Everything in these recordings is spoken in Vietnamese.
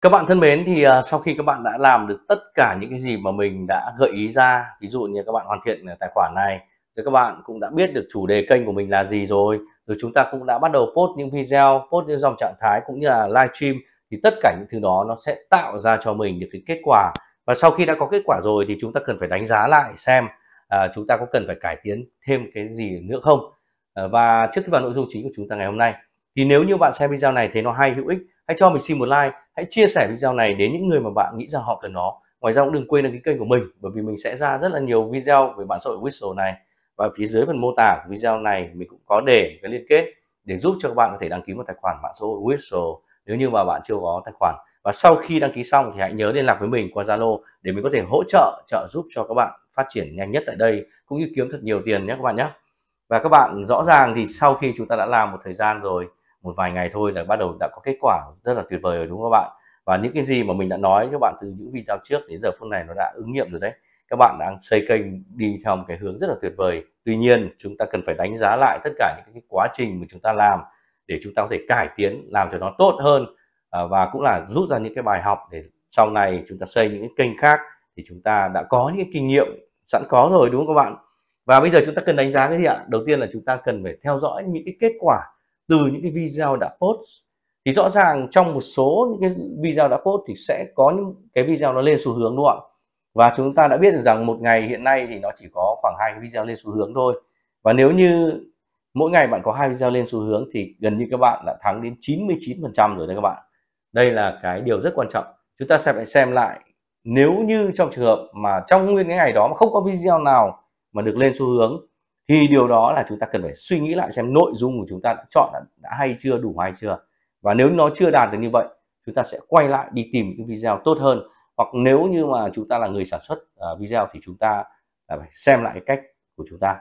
Các bạn thân mến thì à, sau khi các bạn đã làm được tất cả những cái gì mà mình đã gợi ý ra ví dụ như các bạn hoàn thiện à, tài khoản này rồi các bạn cũng đã biết được chủ đề kênh của mình là gì rồi rồi chúng ta cũng đã bắt đầu post những video post những dòng trạng thái cũng như là live stream thì tất cả những thứ đó nó sẽ tạo ra cho mình được cái kết quả và sau khi đã có kết quả rồi thì chúng ta cần phải đánh giá lại xem à, chúng ta có cần phải cải tiến thêm cái gì nữa không à, và trước khi vào nội dung chính của chúng ta ngày hôm nay thì nếu như bạn xem video này thấy nó hay hữu ích hãy cho mình xin một like hãy chia sẻ video này đến những người mà bạn nghĩ rằng họ cần nó ngoài ra cũng đừng quên đăng ký kênh của mình bởi vì mình sẽ ra rất là nhiều video về mạng xã hội whistle này và phía dưới phần mô tả của video này mình cũng có để cái liên kết để giúp cho các bạn có thể đăng ký một tài khoản mạng xã hội whistle nếu như mà bạn chưa có tài khoản và sau khi đăng ký xong thì hãy nhớ liên lạc với mình qua zalo để mình có thể hỗ trợ trợ giúp cho các bạn phát triển nhanh nhất tại đây cũng như kiếm thật nhiều tiền nhé các bạn nhé và các bạn rõ ràng thì sau khi chúng ta đã làm một thời gian rồi một vài ngày thôi là bắt đầu đã có kết quả rất là tuyệt vời rồi đúng không các bạn và những cái gì mà mình đã nói cho bạn từ những video trước đến giờ phút này nó đã ứng nghiệm rồi đấy các bạn đang xây kênh đi theo một cái hướng rất là tuyệt vời tuy nhiên chúng ta cần phải đánh giá lại tất cả những cái quá trình mà chúng ta làm để chúng ta có thể cải tiến làm cho nó tốt hơn à, và cũng là rút ra những cái bài học để sau này chúng ta xây những cái kênh khác thì chúng ta đã có những kinh nghiệm sẵn có rồi đúng không các bạn và bây giờ chúng ta cần đánh giá cái gì ạ đầu tiên là chúng ta cần phải theo dõi những cái kết quả từ những cái video đã post thì rõ ràng trong một số những cái video đã post thì sẽ có những cái video nó lên xu hướng đúng không ạ và chúng ta đã biết rằng một ngày hiện nay thì nó chỉ có khoảng hai video lên xu hướng thôi và nếu như mỗi ngày bạn có hai video lên xu hướng thì gần như các bạn đã thắng đến 99% rồi đấy các bạn đây là cái điều rất quan trọng chúng ta sẽ phải xem lại nếu như trong trường hợp mà trong nguyên cái ngày đó mà không có video nào mà được lên xu hướng thì điều đó là chúng ta cần phải suy nghĩ lại xem nội dung của chúng ta đã chọn đã, đã hay chưa đủ hay chưa và nếu nó chưa đạt được như vậy chúng ta sẽ quay lại đi tìm những video tốt hơn hoặc nếu như mà chúng ta là người sản xuất uh, video thì chúng ta phải xem lại cái cách của chúng ta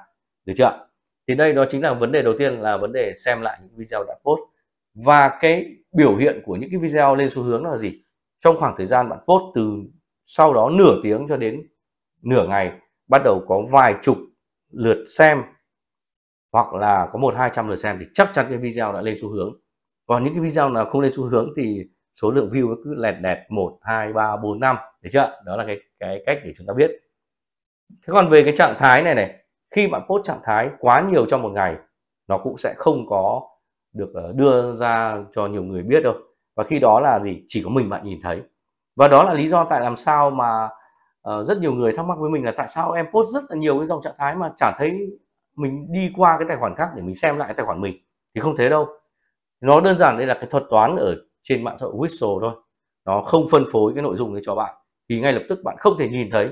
được chưa thì đây đó chính là vấn đề đầu tiên là vấn đề xem lại những video đã post và cái biểu hiện của những cái video lên xu hướng là gì trong khoảng thời gian bạn post từ sau đó nửa tiếng cho đến nửa ngày bắt đầu có vài chục lượt xem hoặc là có một hai trăm lượt xem thì chắc chắn cái video đã lên xu hướng còn những cái video nào không lên xu hướng thì số lượng view cứ lẹt đẹt một hai ba bốn năm được chưa đó là cái cái cách để chúng ta biết thế còn về cái trạng thái này này khi bạn post trạng thái quá nhiều trong một ngày nó cũng sẽ không có được ờ, đưa ra cho nhiều người biết đâu và khi đó là gì chỉ có mình bạn nhìn thấy và đó là lý do tại làm sao mà Ờ, rất nhiều người thắc mắc với mình là tại sao em post rất là nhiều cái dòng trạng thái mà chả thấy mình đi qua cái tài khoản khác để mình xem lại tài khoản mình thì không thế đâu nó đơn giản đây là cái thuật toán ở trên mạng xã hội whistle thôi nó không phân phối cái nội dung đấy cho bạn thì ngay lập tức bạn không thể nhìn thấy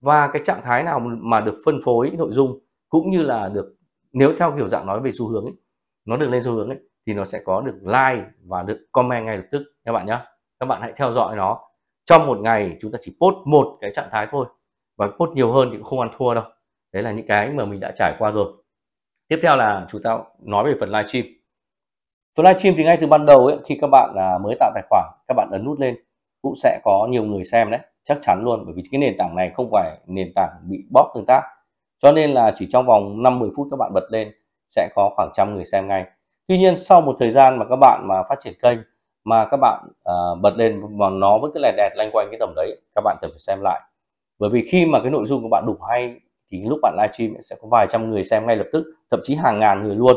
và cái trạng thái nào mà được phân phối nội dung cũng như là được nếu theo kiểu dạng nói về xu hướng ấy, nó được lên xu hướng ấy, thì nó sẽ có được like và được comment ngay lập tức các bạn nhé các bạn hãy theo dõi nó trong một ngày chúng ta chỉ post một cái trạng thái thôi và post nhiều hơn thì cũng không ăn thua đâu đấy là những cái mà mình đã trải qua rồi tiếp theo là chúng ta nói về phần live stream. phần live stream thì ngay từ ban đầu ấy, khi các bạn à, mới tạo tài khoản các bạn ấn nút lên cũng sẽ có nhiều người xem đấy chắc chắn luôn bởi vì cái nền tảng này không phải nền tảng bị bóp tương tác cho nên là chỉ trong vòng 50 phút các bạn bật lên sẽ có khoảng trăm người xem ngay tuy nhiên sau một thời gian mà các bạn mà phát triển kênh mà các bạn uh, bật lên mà nó với cái lèn đèn lanh quanh cái tầm đấy các bạn cần phải xem lại bởi vì khi mà cái nội dung của bạn đủ hay thì lúc bạn livestream sẽ có vài trăm người xem ngay lập tức thậm chí hàng ngàn người luôn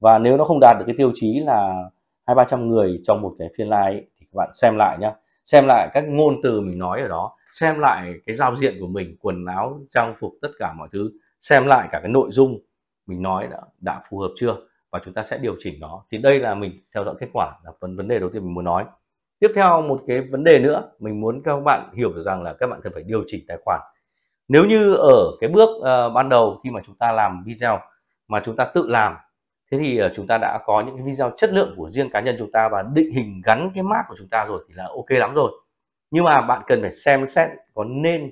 và nếu nó không đạt được cái tiêu chí là hai ba trăm người trong một cái phiên live thì các bạn xem lại nhá xem lại các ngôn từ mình nói ở đó xem lại cái giao diện của mình quần áo trang phục tất cả mọi thứ xem lại cả cái nội dung mình nói đã, đã phù hợp chưa và chúng ta sẽ điều chỉnh nó thì đây là mình theo dõi kết quả là phần vấn đề đầu tiên mình muốn nói tiếp theo một cái vấn đề nữa mình muốn các bạn hiểu được rằng là các bạn cần phải điều chỉnh tài khoản nếu như ở cái bước uh, ban đầu khi mà chúng ta làm video mà chúng ta tự làm thế thì uh, chúng ta đã có những cái video chất lượng của riêng cá nhân chúng ta và định hình gắn cái mác của chúng ta rồi thì là ok lắm rồi nhưng mà bạn cần phải xem xét có nên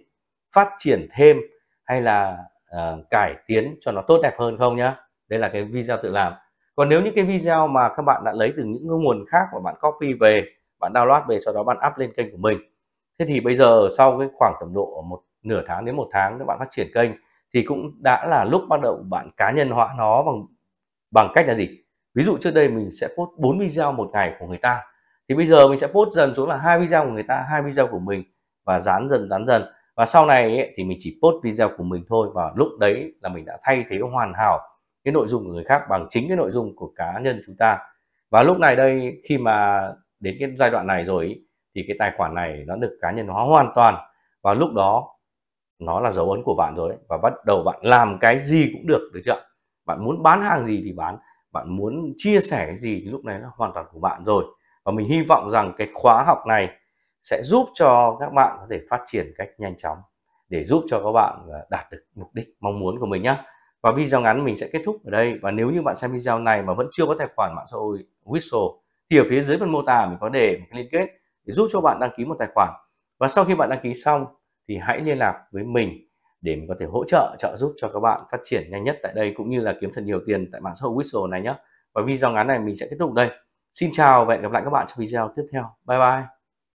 phát triển thêm hay là uh, cải tiến cho nó tốt đẹp hơn không nhá đây là cái video tự làm còn nếu những cái video mà các bạn đã lấy từ những nguồn khác mà bạn copy về bạn download về sau đó bạn up lên kênh của mình thế thì bây giờ sau cái khoảng tầm độ một nửa tháng đến một tháng các bạn phát triển kênh thì cũng đã là lúc bắt đầu bạn cá nhân hóa nó bằng bằng cách là gì ví dụ trước đây mình sẽ post 4 video một ngày của người ta thì bây giờ mình sẽ post dần xuống là hai video của người ta hai video của mình và dán dần dán dần và sau này ấy, thì mình chỉ post video của mình thôi và lúc đấy là mình đã thay thế hoàn hảo cái nội dung của người khác bằng chính cái nội dung của cá nhân chúng ta và lúc này đây khi mà đến cái giai đoạn này rồi ý, thì cái tài khoản này nó được cá nhân hóa hoàn toàn và lúc đó nó là dấu ấn của bạn rồi ấy. và bắt đầu bạn làm cái gì cũng được được chưa bạn muốn bán hàng gì thì bán bạn muốn chia sẻ cái gì thì lúc này nó hoàn toàn của bạn rồi và mình hy vọng rằng cái khóa học này sẽ giúp cho các bạn có thể phát triển cách nhanh chóng để giúp cho các bạn à, đạt được mục đích mong muốn của mình nhé và video ngắn mình sẽ kết thúc ở đây và nếu như bạn xem video này mà vẫn chưa có tài khoản mạng xã hội Whistle thì ở phía dưới phần mô tả mình có để một liên kết để giúp cho bạn đăng ký một tài khoản và sau khi bạn đăng ký xong thì hãy liên lạc với mình để mình có thể hỗ trợ trợ giúp cho các bạn phát triển nhanh nhất tại đây cũng như là kiếm thật nhiều tiền tại mạng xã hội Whistle này nhé và video ngắn này mình sẽ kết thúc đây xin chào và hẹn gặp lại các bạn trong video tiếp theo bye bye